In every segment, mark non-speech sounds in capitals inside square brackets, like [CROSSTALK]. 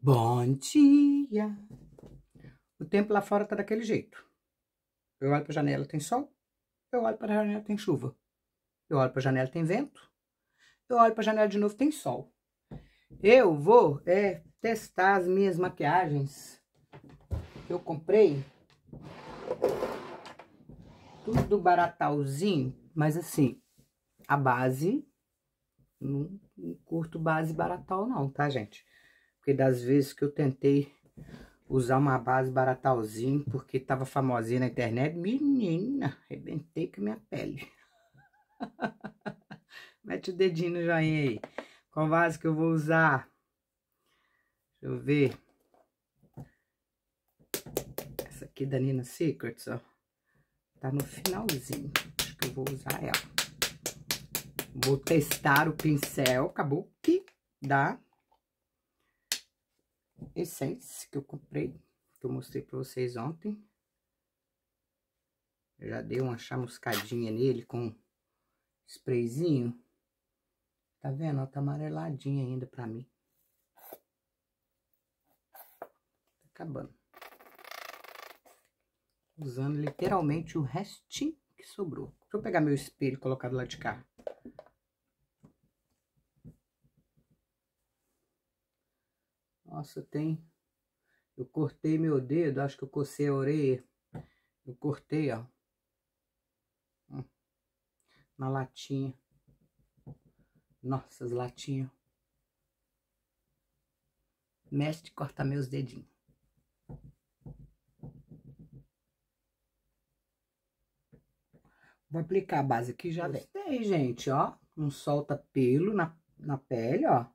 Bom dia. O tempo lá fora tá daquele jeito. Eu olho para a janela, tem sol. Eu olho para a janela, tem chuva. Eu olho para a janela, tem vento. Eu olho para a janela de novo, tem sol. Eu vou é, testar as minhas maquiagens. Eu comprei tudo baratalzinho, mas assim, a base, não, não curto base baratal não, tá, gente? Porque das vezes que eu tentei usar uma base baratalzinha porque tava famosinha na internet, menina, arrebentei com minha pele. [LAUGHS] Mete o dedinho no joinha aí. Qual base que eu vou usar? Deixa eu ver. Essa aqui da Nina Secrets, ó. Tá no finalzinho. Acho que eu vou usar ela. Vou testar o pincel. Acabou que dá. Essence que eu comprei, que eu mostrei pra vocês ontem. já dei uma chamuscadinha nele com sprayzinho. Tá vendo? Ela tá amareladinha ainda pra mim. Tá acabando. Usando literalmente o restinho que sobrou. Deixa eu pegar meu espelho e colocar do lado de cá. Nossa, tem. Eu cortei meu dedo, acho que eu cocei a orelha. Eu cortei, ó. Hum. Na latinha. Nossa, as latinhas. Mestre corta meus dedinhos. Vou aplicar a base aqui já Gostei, vem. gente, ó. Não solta pelo na, na pele, ó.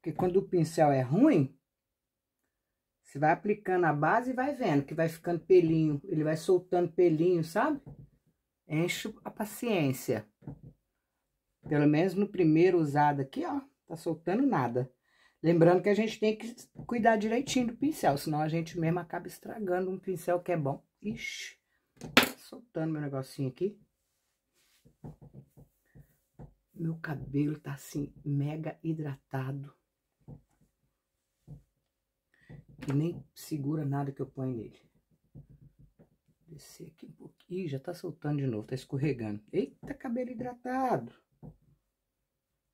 Porque quando o pincel é ruim, você vai aplicando a base e vai vendo que vai ficando pelinho. Ele vai soltando pelinho, sabe? Enche a paciência. Pelo menos no primeiro usado aqui, ó. Tá soltando nada. Lembrando que a gente tem que cuidar direitinho do pincel. Senão a gente mesmo acaba estragando um pincel que é bom. Ixi. Tá soltando meu negocinho aqui. Meu cabelo tá assim, mega hidratado. E nem segura nada que eu ponho nele. Descer aqui um pouquinho. Ih, já tá soltando de novo, tá escorregando. Eita, cabelo hidratado.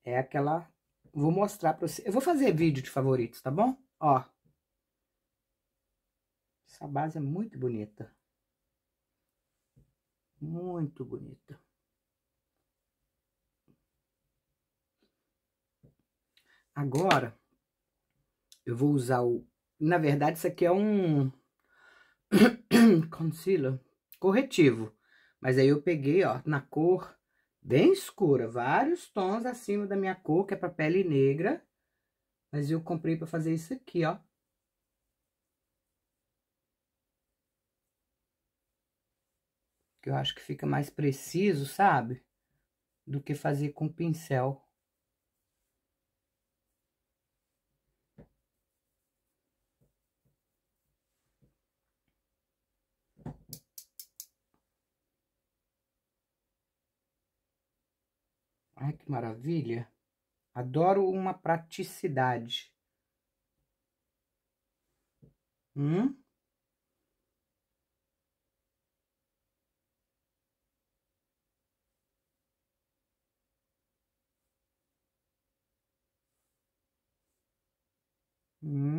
É aquela... Vou mostrar pra você. Eu vou fazer vídeo de favoritos, tá bom? Ó. Essa base é muito bonita. Muito bonita. Agora, eu vou usar o na verdade, isso aqui é um [COUGHS] concealer corretivo. Mas aí eu peguei, ó, na cor bem escura, vários tons acima da minha cor, que é pra pele negra. Mas eu comprei pra fazer isso aqui, ó. Que eu acho que fica mais preciso, sabe? Do que fazer com pincel. Ai, que maravilha. Adoro uma praticidade. Hum? Hum.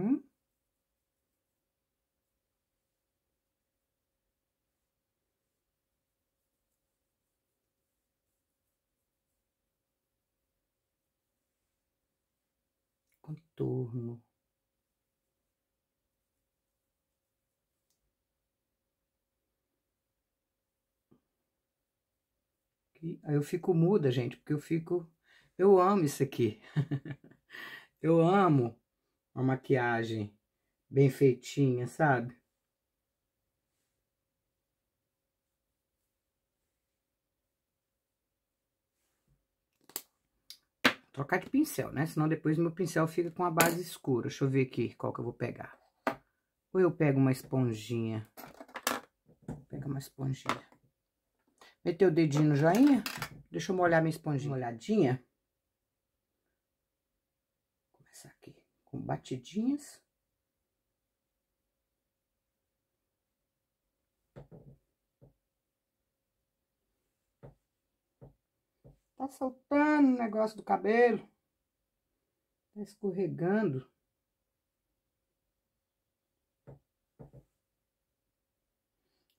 contorno. Aí eu fico muda, gente, porque eu fico. Eu amo isso aqui. [LAUGHS] eu amo uma maquiagem bem feitinha, sabe? Trocar de pincel, né? Senão depois meu pincel fica com a base escura. Deixa eu ver aqui qual que eu vou pegar. Ou eu pego uma esponjinha. Pega uma esponjinha. Meteu o dedinho no joinha. Deixa eu molhar minha esponjinha molhadinha. Vou começar aqui com batidinhas. Tá soltando o negócio do cabelo. Tá escorregando.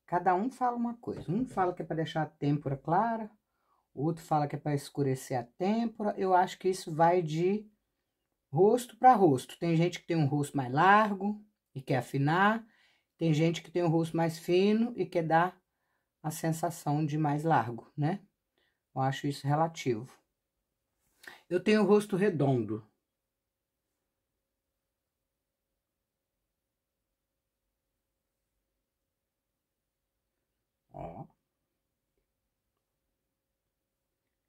Cada um fala uma coisa. Um fala que é para deixar a têmpora clara, o outro fala que é para escurecer a têmpora. Eu acho que isso vai de rosto para rosto. Tem gente que tem um rosto mais largo e quer afinar, tem gente que tem um rosto mais fino e quer dar a sensação de mais largo, né? Eu acho isso relativo. Eu tenho o rosto redondo. Ó.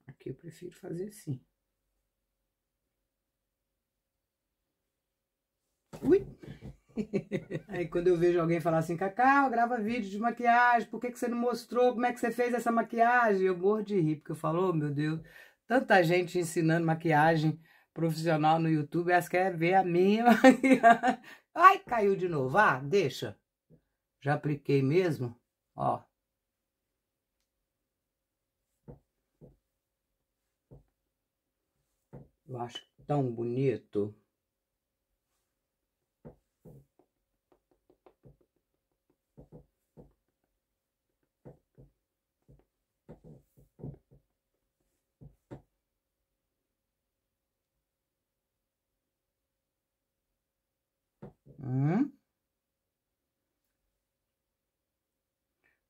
Aqui eu prefiro fazer assim. Ui! Aí quando eu vejo alguém falar assim, Cacau, grava vídeo de maquiagem, por que, que você não mostrou, como é que você fez essa maquiagem? Eu morro de rir, porque eu falo, oh, meu Deus, tanta gente ensinando maquiagem profissional no YouTube, elas querem é ver a minha [LAUGHS] maquiagem. Ai, caiu de novo, ah, deixa. Já apliquei mesmo, ó. Eu acho tão bonito.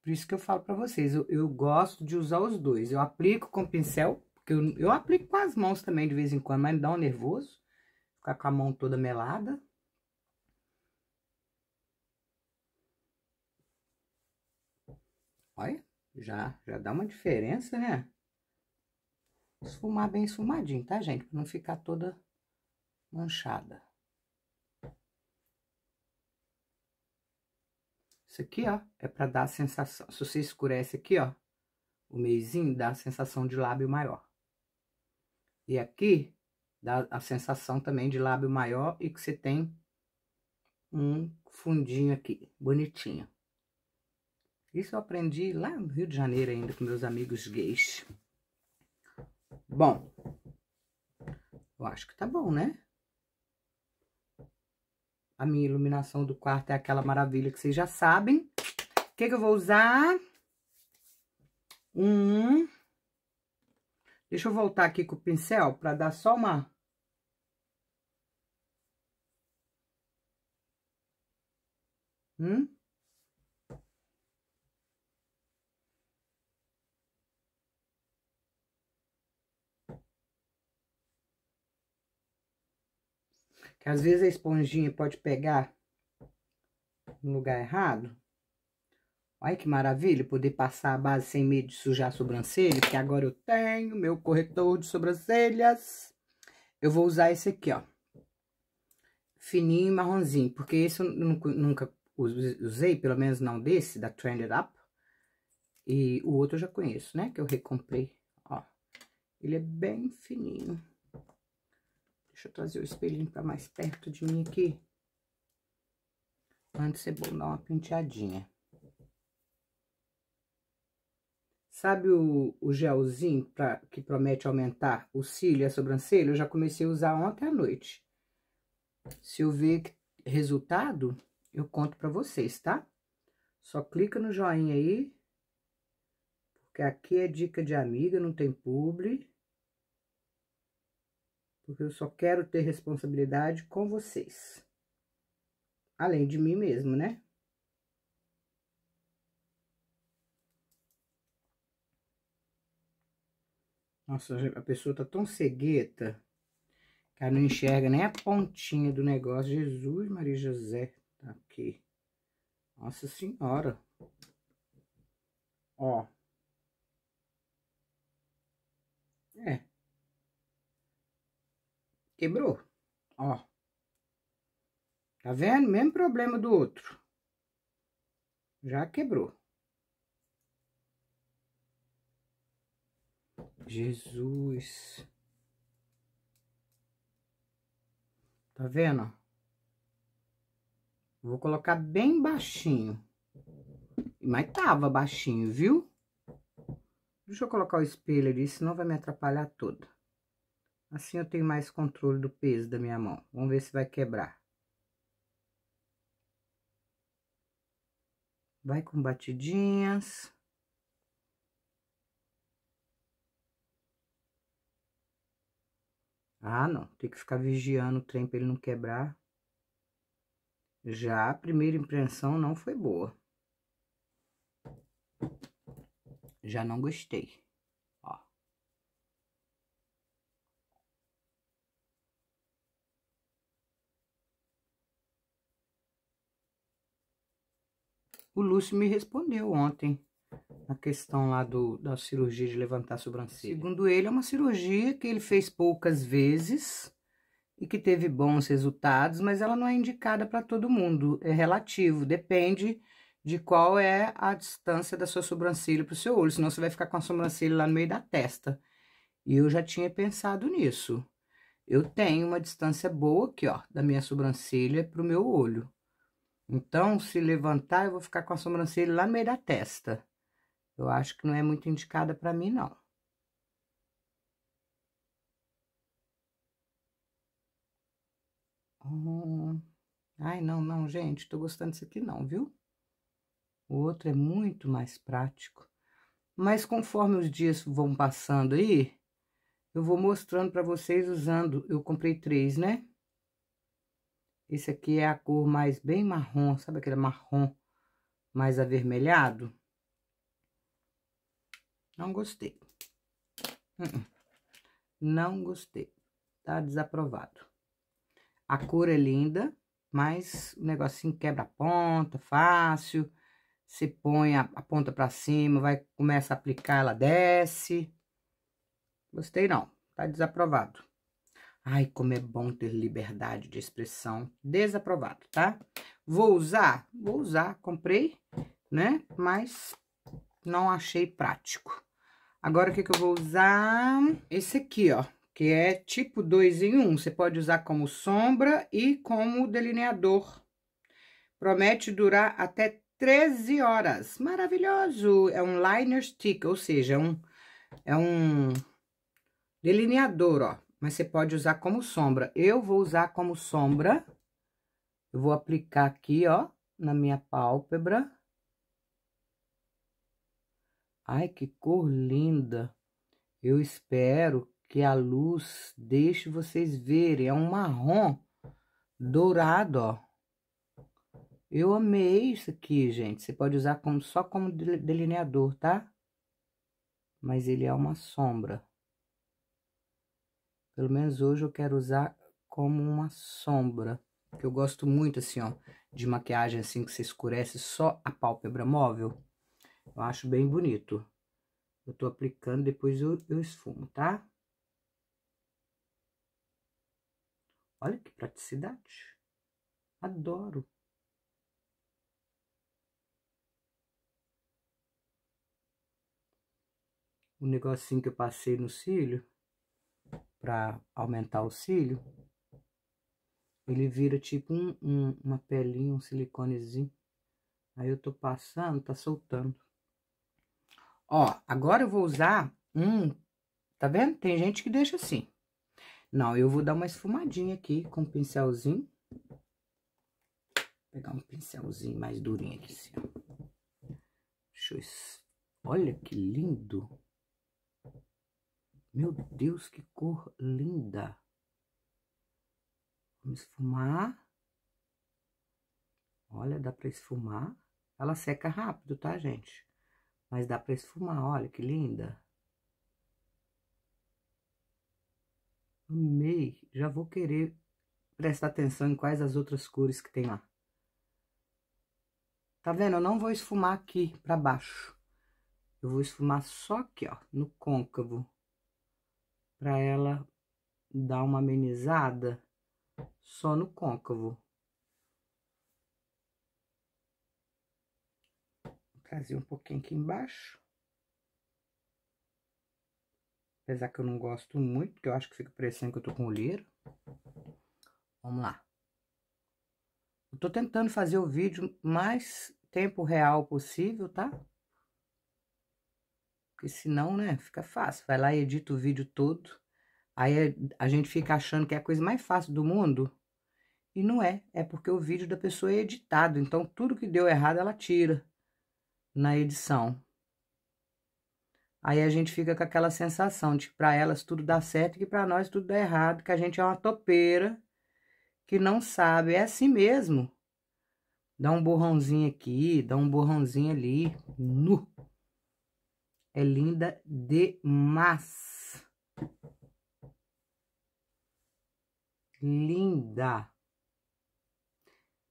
Por isso que eu falo para vocês, eu, eu, gosto de usar os dois. Eu aplico com pincel, porque eu, eu aplico com as mãos também de vez em quando, mas me dá um nervoso. Ficar com a mão toda melada. Olha, já, já dá uma diferença, né? Esfumar bem esfumadinho, tá, gente? Pra não ficar toda manchada. isso aqui, ó, é para dar a sensação, se você escurece aqui, ó, o meizinho dá a sensação de lábio maior. E aqui dá a sensação também de lábio maior e que você tem um fundinho aqui, bonitinho. Isso eu aprendi lá no Rio de Janeiro ainda com meus amigos gays. Bom, eu acho que tá bom, né? A minha iluminação do quarto é aquela maravilha que vocês já sabem. O que, que eu vou usar? Um... Deixa eu voltar aqui com o pincel para dar só uma... Hum? que às vezes a esponjinha pode pegar no lugar errado. Olha que maravilha, poder passar a base sem medo de sujar a sobrancelha, Que agora eu tenho meu corretor de sobrancelhas. Eu vou usar esse aqui, ó. Fininho e marronzinho, porque esse eu nunca, nunca usei, pelo menos não desse, da Trended Up. E o outro eu já conheço, né, que eu recomprei, ó. Ele é bem fininho. Deixa eu trazer o espelhinho para mais perto de mim aqui. Antes é bom dar uma penteadinha. Sabe o, o gelzinho pra, que promete aumentar o cílio e a sobrancelha? Eu já comecei a usar ontem à noite. Se eu ver resultado, eu conto para vocês, tá? Só clica no joinha aí, porque aqui é dica de amiga, não tem publi porque eu só quero ter responsabilidade com vocês. Além de mim mesmo, né? Nossa, a pessoa tá tão cegueta que ela não enxerga nem a pontinha do negócio. Jesus, Maria José, tá aqui. Nossa Senhora. Ó. É. Quebrou. Ó. Tá vendo? Mesmo problema do outro. Já quebrou. Jesus. Tá vendo? Vou colocar bem baixinho. Mas tava baixinho, viu? Deixa eu colocar o espelho ali, senão vai me atrapalhar toda. Assim eu tenho mais controle do peso da minha mão. Vamos ver se vai quebrar. Vai com batidinhas. Ah, não. Tem que ficar vigiando o trem para ele não quebrar. Já a primeira impressão não foi boa. Já não gostei. O Lúcio me respondeu ontem a questão lá do, da cirurgia de levantar a sobrancelha. Segundo ele, é uma cirurgia que ele fez poucas vezes e que teve bons resultados, mas ela não é indicada para todo mundo, é relativo, depende de qual é a distância da sua sobrancelha para o seu olho, senão você vai ficar com a sobrancelha lá no meio da testa. E eu já tinha pensado nisso. Eu tenho uma distância boa aqui, ó, da minha sobrancelha para o meu olho. Então, se levantar, eu vou ficar com a sobrancelha lá no meio da testa. Eu acho que não é muito indicada para mim, não. Ah, ai, não, não, gente, tô gostando disso aqui não, viu? O outro é muito mais prático. Mas conforme os dias vão passando aí, eu vou mostrando para vocês usando. Eu comprei três, né? Esse aqui é a cor mais bem marrom, sabe aquele marrom mais avermelhado? Não gostei. Uh-uh. Não gostei. Tá desaprovado. A cor é linda, mas o negocinho quebra a ponta fácil. Se põe a, a ponta pra cima, vai começa a aplicar, ela desce. Gostei não, tá desaprovado. Ai, como é bom ter liberdade de expressão. Desaprovado, tá? Vou usar? Vou usar. Comprei, né? Mas não achei prático. Agora, o que, que eu vou usar? Esse aqui, ó. Que é tipo dois em Um. Você pode usar como sombra e como delineador. Promete durar até 13 horas. Maravilhoso! É um liner stick, ou seja, é um, é um delineador, ó mas você pode usar como sombra. Eu vou usar como sombra. Eu vou aplicar aqui, ó, na minha pálpebra. Ai, que cor linda! Eu espero que a luz deixe vocês verem. É um marrom dourado, ó. Eu amei isso aqui, gente. Você pode usar como, só como delineador, tá? Mas ele é uma sombra. Pelo menos hoje eu quero usar como uma sombra. Que eu gosto muito assim, ó, de maquiagem assim que você escurece só a pálpebra móvel. Eu acho bem bonito. Eu tô aplicando, depois eu, eu esfumo, tá? Olha que praticidade. Adoro. O negocinho que eu passei no cílio para aumentar o cílio, ele vira tipo um, um, uma pelinha, um siliconezinho. Aí eu tô passando, tá soltando. Ó, agora eu vou usar um, tá vendo? Tem gente que deixa assim. Não, eu vou dar uma esfumadinha aqui com um pincelzinho. Vou pegar um pincelzinho mais durinho aqui, assim, ó. Deixa eu... Olha que lindo! Meu Deus, que cor linda. Vamos esfumar. Olha, dá para esfumar. Ela seca rápido, tá, gente? Mas dá para esfumar, olha que linda. Amei. Já vou querer prestar atenção em quais as outras cores que tem lá. Tá vendo? Eu não vou esfumar aqui para baixo. Eu vou esfumar só aqui, ó, no côncavo para ela dar uma amenizada só no côncavo. trazer um pouquinho aqui embaixo. Apesar que eu não gosto muito, porque eu acho que fica parecendo que eu tô com olheiro. Vamos lá. Eu tô tentando fazer o vídeo mais tempo real possível, tá? Porque senão, né, fica fácil. Vai lá e edita o vídeo todo. Aí a gente fica achando que é a coisa mais fácil do mundo. E não é. É porque o vídeo da pessoa é editado. Então, tudo que deu errado, ela tira na edição. Aí a gente fica com aquela sensação de que para elas tudo dá certo e que para nós tudo dá errado, que a gente é uma topeira que não sabe. É assim mesmo. Dá um borrãozinho aqui, dá um borrãozinho ali. Nu! É linda demais. Linda.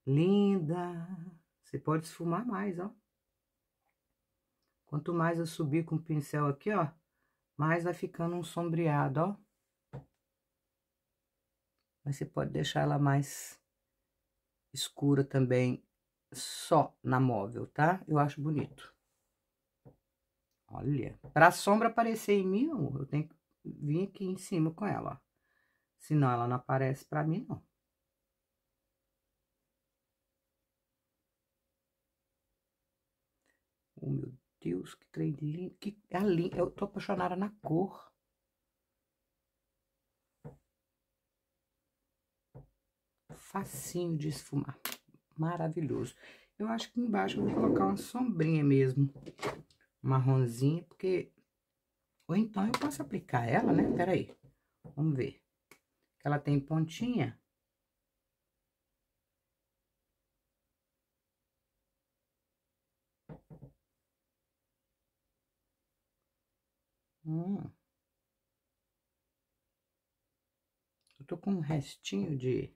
Linda. Você pode esfumar mais, ó. Quanto mais eu subir com o pincel aqui, ó, mais vai ficando um sombreado, ó. Mas você pode deixar ela mais escura também, só na móvel, tá? Eu acho bonito. Olha, pra sombra aparecer em mim, eu tenho que vir aqui em cima com ela, ó. Senão ela não aparece pra mim, não. Oh, meu Deus, que trem lindo. Que, a é eu tô apaixonada na cor. Facinho de esfumar. Maravilhoso. Eu acho que embaixo eu vou colocar uma sombrinha mesmo marronzinha, porque... Ou então eu posso aplicar ela, né? aí vamos ver. Ela tem pontinha. Hum. Eu tô com um restinho de...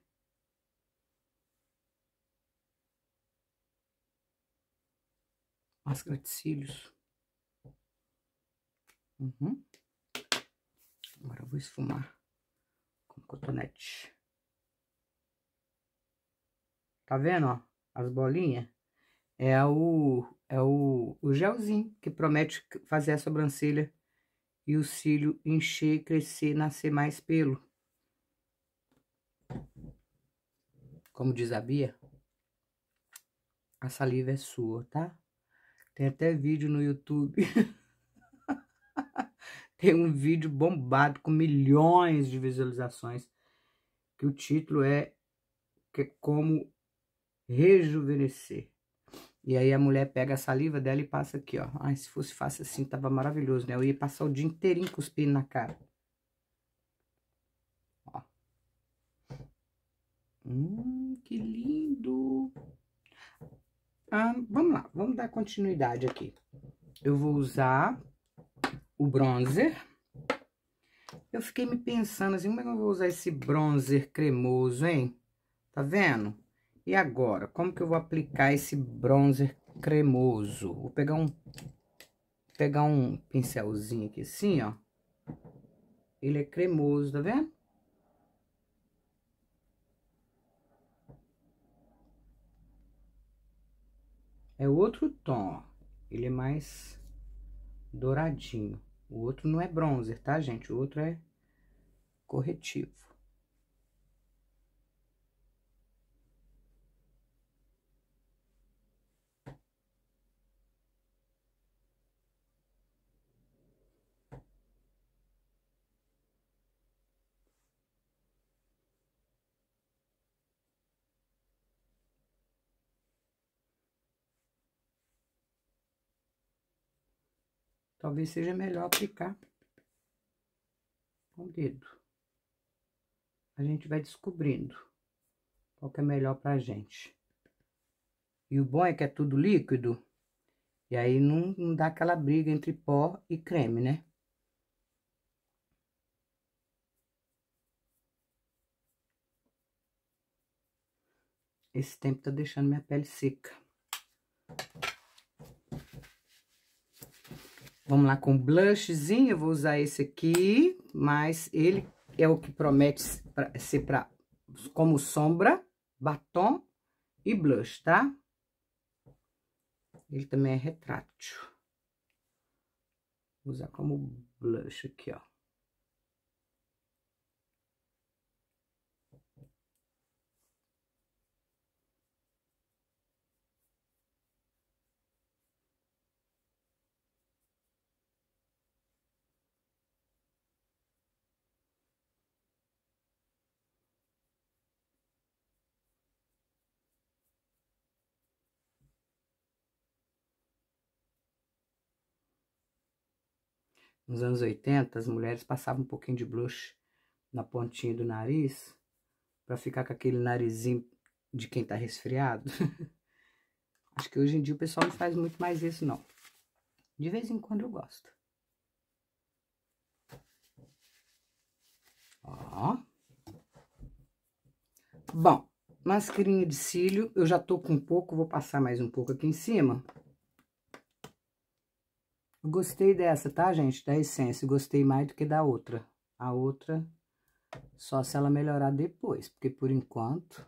Máscara de cílios. Uhum. Agora eu vou esfumar com cotonete. Tá vendo, ó? As bolinhas? É o, é o, o gelzinho que promete fazer a sobrancelha e o cílio encher, crescer, nascer mais pelo. Como diz a Bia, a saliva é sua, tá? Tem até vídeo no YouTube. [LAUGHS] [LAUGHS] Tem um vídeo bombado com milhões de visualizações que o título é que é como rejuvenescer. E aí a mulher pega a saliva dela e passa aqui, ó. Ai, se fosse fácil assim, tava maravilhoso, né? Eu ia passar o dia inteirinho cuspindo na cara. Ó. Hum, que lindo! Ah, vamos lá, vamos dar continuidade aqui. Eu vou usar o bronzer. Eu fiquei me pensando assim, como é que eu vou usar esse bronzer cremoso, hein? Tá vendo? E agora, como que eu vou aplicar esse bronzer cremoso? Vou pegar um pegar um pincelzinho aqui assim, ó. Ele é cremoso, tá vendo? É outro tom, ó. Ele é mais douradinho. O outro não é bronzer, tá, gente? O outro é corretivo. Talvez seja melhor aplicar com o dedo. A gente vai descobrindo qual que é melhor pra gente. E o bom é que é tudo líquido, e aí não, não dá aquela briga entre pó e creme, né? Esse tempo tá deixando minha pele seca. Vamos lá com blushzinho, eu vou usar esse aqui, mas ele é o que promete ser pra, como sombra, batom e blush, tá? Ele também é retrátil. Vou usar como blush aqui, ó. nos anos 80, as mulheres passavam um pouquinho de blush na pontinha do nariz para ficar com aquele narizinho de quem tá resfriado. [LAUGHS] Acho que hoje em dia o pessoal não faz muito mais isso, não. De vez em quando eu gosto. Ó. Bom, mascarinha de cílio, eu já tô com um pouco, vou passar mais um pouco aqui em cima gostei dessa, tá, gente? Da essência. Gostei mais do que da outra. A outra, só se ela melhorar depois. Porque, por enquanto,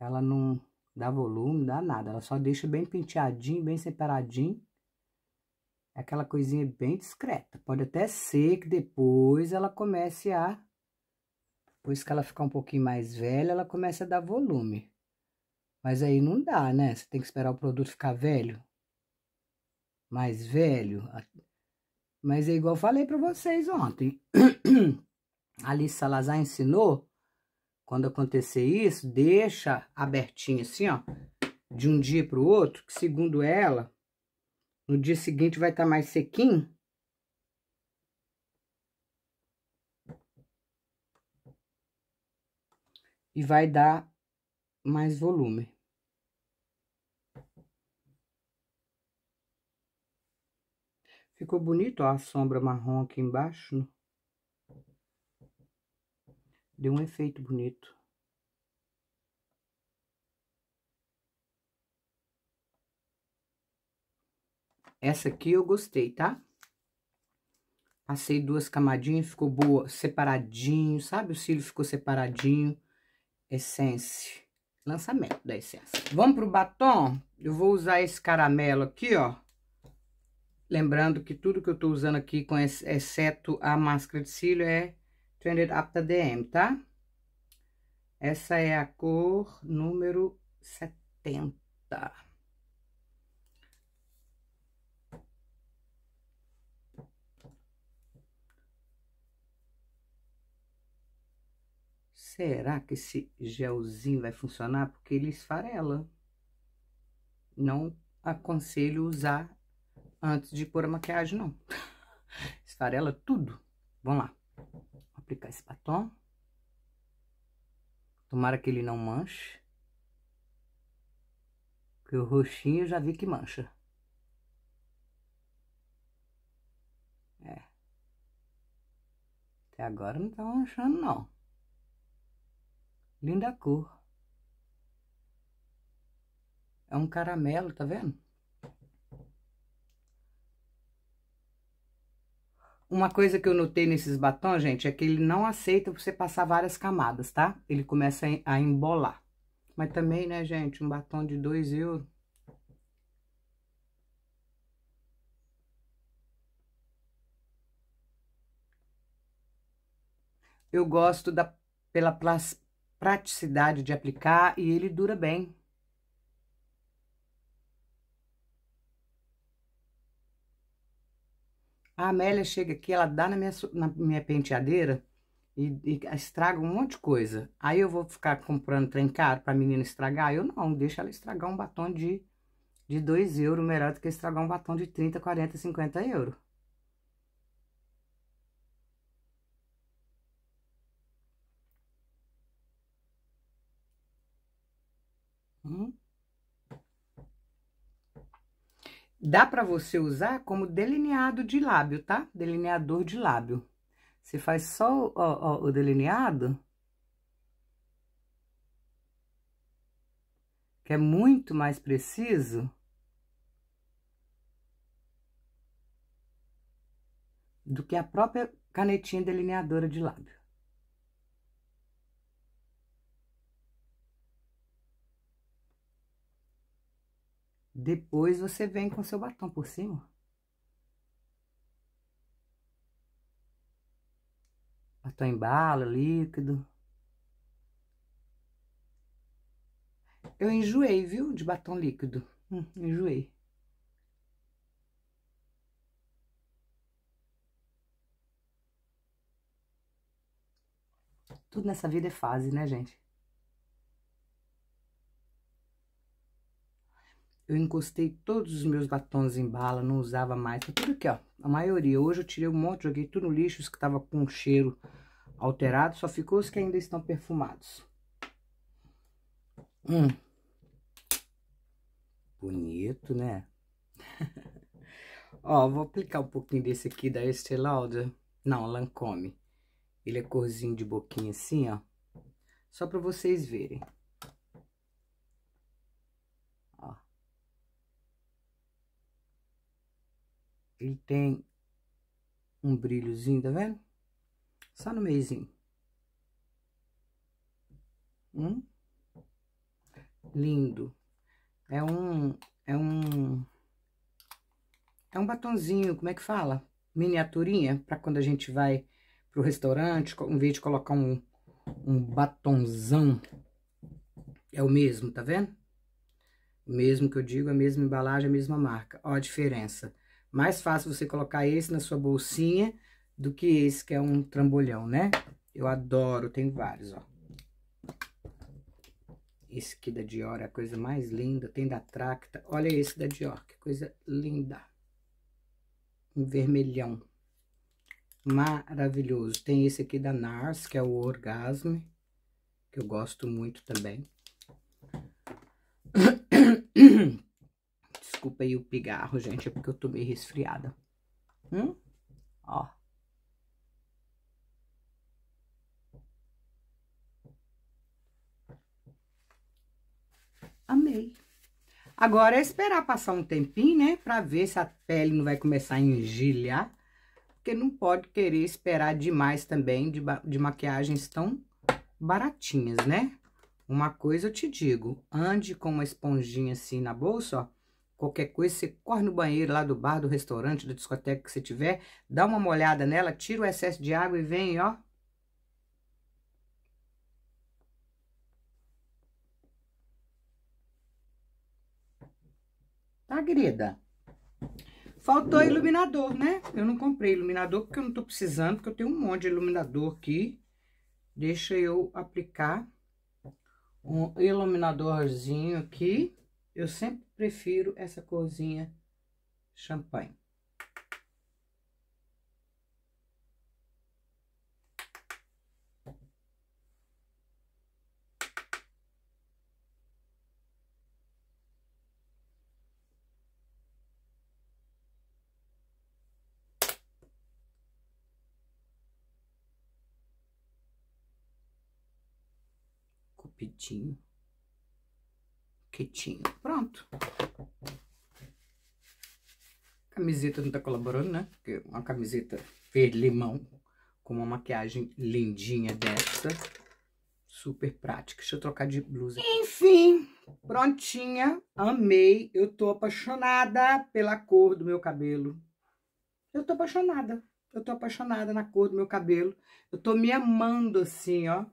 ela não dá volume, dá nada. Ela só deixa bem penteadinho, bem separadinho. É aquela coisinha bem discreta. Pode até ser que depois ela comece a... Depois que ela ficar um pouquinho mais velha, ela começa a dar volume. Mas aí não dá, né? Você tem que esperar o produto ficar velho mais velho. Mas é igual eu falei para vocês ontem. [CLEARS THROAT] Alice Salazar ensinou, quando acontecer isso, deixa abertinho assim, ó, de um dia para o outro, que segundo ela, no dia seguinte vai estar tá mais sequinho. E vai dar mais volume. Ficou bonito ó, a sombra marrom aqui embaixo. Né? Deu um efeito bonito. Essa aqui eu gostei, tá? Passei duas camadinhas, ficou boa, separadinho, sabe? O cílio ficou separadinho. Essence. Lançamento da Essence. Vamos pro batom? Eu vou usar esse caramelo aqui, ó. Lembrando que tudo que eu tô usando aqui, com exceto a máscara de cílio, é Trended Up DM, tá? Essa é a cor número 70. Será que esse gelzinho vai funcionar? Porque ele esfarela. Não aconselho usar antes de pôr a maquiagem, não. [LAUGHS] Esfarela tudo. Vamos lá. Vou aplicar esse batom. Tomara que ele não manche. Porque o roxinho eu já vi que mancha. É. Até agora não tá manchando, não. Linda cor. É um caramelo, tá vendo? Uma coisa que eu notei nesses batons, gente, é que ele não aceita você passar várias camadas, tá? Ele começa a embolar. Mas também, né, gente, um batom de 2 euros. Eu gosto da, pela praticidade de aplicar e ele dura bem. A Amélia chega aqui, ela dá na minha, na minha penteadeira e, e, estraga um monte de coisa. Aí eu vou ficar comprando trem caro pra menina estragar? Eu não, deixa ela estragar um batom de, de 2 euros, melhor do que estragar um batom de 30, 40, 50 euros. Dá para você usar como delineado de lábio, tá? Delineador de lábio. Você faz só ó, ó, o delineado. Que é muito mais preciso. Do que a própria canetinha delineadora de lábio. Depois você vem com seu batom por cima. Batom em bala, líquido. Eu enjoei, viu, de batom líquido. Hum, enjoei. Tudo nessa vida é fase, né, gente? Eu encostei todos os meus batons em bala, não usava mais. Tá tudo aqui, ó. A maioria. Hoje eu tirei um monte, joguei tudo no lixo, os que tava com cheiro alterado. Só ficou os que ainda estão perfumados. Hum. Bonito, né? [LAUGHS] ó, vou aplicar um pouquinho desse aqui da Estée Lauder. Não, Lancome. Ele é corzinho de boquinha assim, ó. Só pra vocês verem. Ele tem um brilhozinho, tá vendo? Só no meizinho. Hum? Lindo. É um, é um, é um batonzinho, como é que fala? Miniaturinha, para quando a gente vai pro restaurante, em vez de colocar um, um batonzão, é o mesmo, tá vendo? O mesmo que eu digo, a mesma embalagem, a mesma marca. Ó a diferença. Mais fácil você colocar esse na sua bolsinha do que esse, que é um trambolhão, né? Eu adoro, tem vários, ó. Esse aqui da Dior é a coisa mais linda. Tem da Tracta. Olha esse da Dior, que coisa linda. Um vermelhão. Maravilhoso. Tem esse aqui da Nars, que é o Orgasme, que eu gosto muito também. [CLEARS THROAT] Hum. Desculpa aí o pigarro, gente, é porque eu tô meio resfriada. Hum? Ó. Amei. Agora é esperar passar um tempinho, né? Pra ver se a pele não vai começar a engilhar. Porque não pode querer esperar demais também de, de maquiagens tão baratinhas, né? Uma coisa eu te digo, ande com uma esponjinha assim na bolsa, ó Qualquer coisa, você corre no banheiro lá do bar, do restaurante, da discoteca que você tiver, dá uma molhada nela, tira o excesso de água e vem, ó. Tá, querida? Faltou iluminador, né? Eu não comprei iluminador porque eu não tô precisando, porque eu tenho um monte de iluminador aqui. Deixa eu aplicar um iluminadorzinho aqui. Eu sempre prefiro essa corzinha champanhe. Cupidinho que tinha. Pronto. camiseta não tá colaborando, né? Porque uma camiseta verde limão com uma maquiagem lindinha dessa. Super prática. Deixa eu trocar de blusa. Enfim, prontinha. Amei. Eu tô apaixonada pela cor do meu cabelo. Eu tô apaixonada. Eu tô apaixonada na cor do meu cabelo. Eu tô me amando assim, ó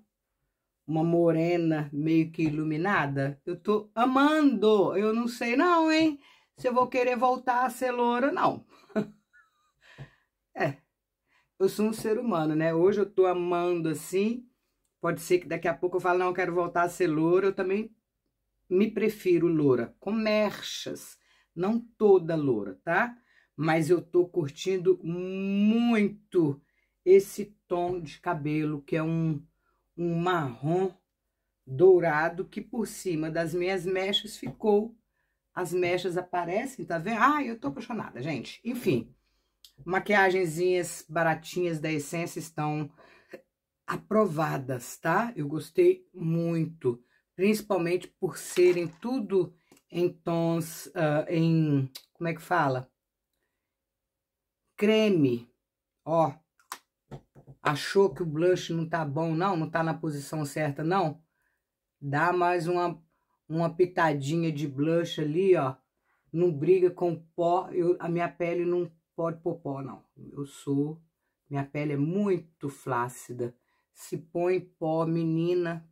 uma morena meio que iluminada. Eu tô amando. Eu não sei não, hein? Se eu vou querer voltar a ser loura, não. [LAUGHS] é. Eu sou um ser humano, né? Hoje eu tô amando assim. Pode ser que daqui a pouco eu fale, não, eu quero voltar a ser loura. Eu também me prefiro loura. Comércias. Não toda loura, tá? Mas eu tô curtindo muito esse tom de cabelo, que é um um marrom dourado que por cima das minhas mechas ficou. As mechas aparecem, tá vendo? Ah, eu tô apaixonada, gente. Enfim, maquiagenzinhas baratinhas da Essência estão aprovadas, tá? Eu gostei muito, principalmente por serem tudo em tons, uh, em, como é que fala? Creme, ó, achou que o blush não tá bom não, não tá na posição certa não, dá mais uma, uma pitadinha de blush ali, ó. Não briga com pó, eu, a minha pele não pode pôr pó não. Eu sou, minha pele é muito flácida. Se põe pó, menina,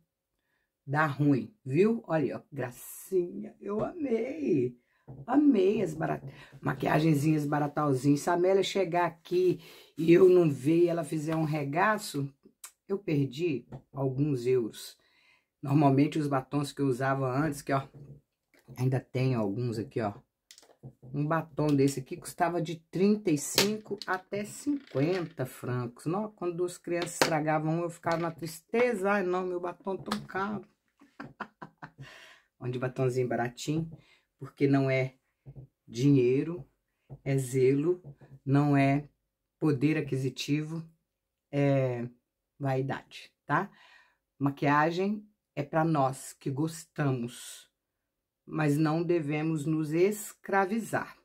dá ruim, viu? Olha, ó, gracinha, eu amei. Amei as barat... maquiagenzinhas baratalzinhas. Se a Amélia chegar aqui e eu não ver e ela fizer um regaço, eu perdi alguns euros. Normalmente os batons que eu usava antes, que ó, ainda tem alguns aqui, ó. Um batom desse aqui custava de 35 até 50 francos. Não, quando duas crianças estragavam um, eu ficava na tristeza. Ai, não, meu batom tão caro. [LAUGHS] Onde batomzinho baratinho porque não é dinheiro, é zelo, não é poder aquisitivo, é vaidade, tá? Maquiagem é para nós que gostamos, mas não devemos nos escravizar.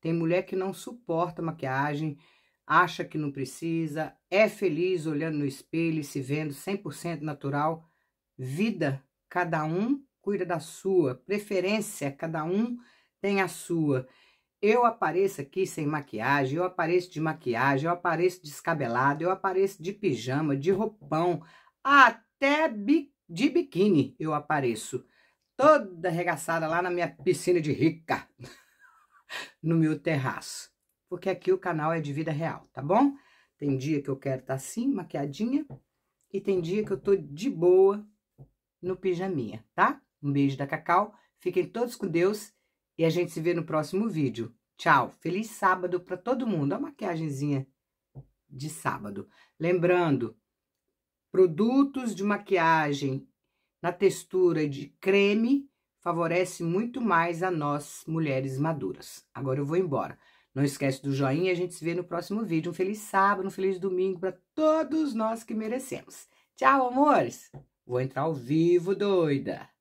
Tem mulher que não suporta maquiagem, acha que não precisa, é feliz olhando no espelho e se vendo 100% natural. Vida, cada um cuida da sua. Preferência, cada um tem a sua. Eu apareço aqui sem maquiagem, eu apareço de maquiagem, eu apareço descabelado, eu apareço de pijama, de roupão, até bi de biquíni eu apareço. Toda arregaçada lá na minha piscina de rica, [LAUGHS] no meu terraço. Porque aqui o canal é de vida real, tá bom? Tem dia que eu quero estar tá assim, maquiadinha, e tem dia que eu tô de boa no pijaminha, tá? Um beijo da Cacau, fiquem todos com Deus e a gente se vê no próximo vídeo. Tchau, feliz sábado para todo mundo. A maquiagemzinha de sábado. Lembrando, produtos de maquiagem na textura de creme favorece muito mais a nós, mulheres maduras. Agora eu vou embora. Não esquece do joinha, a gente se vê no próximo vídeo. Um feliz sábado, um feliz domingo para todos nós que merecemos. Tchau, amores! Vou entrar ao vivo, doida!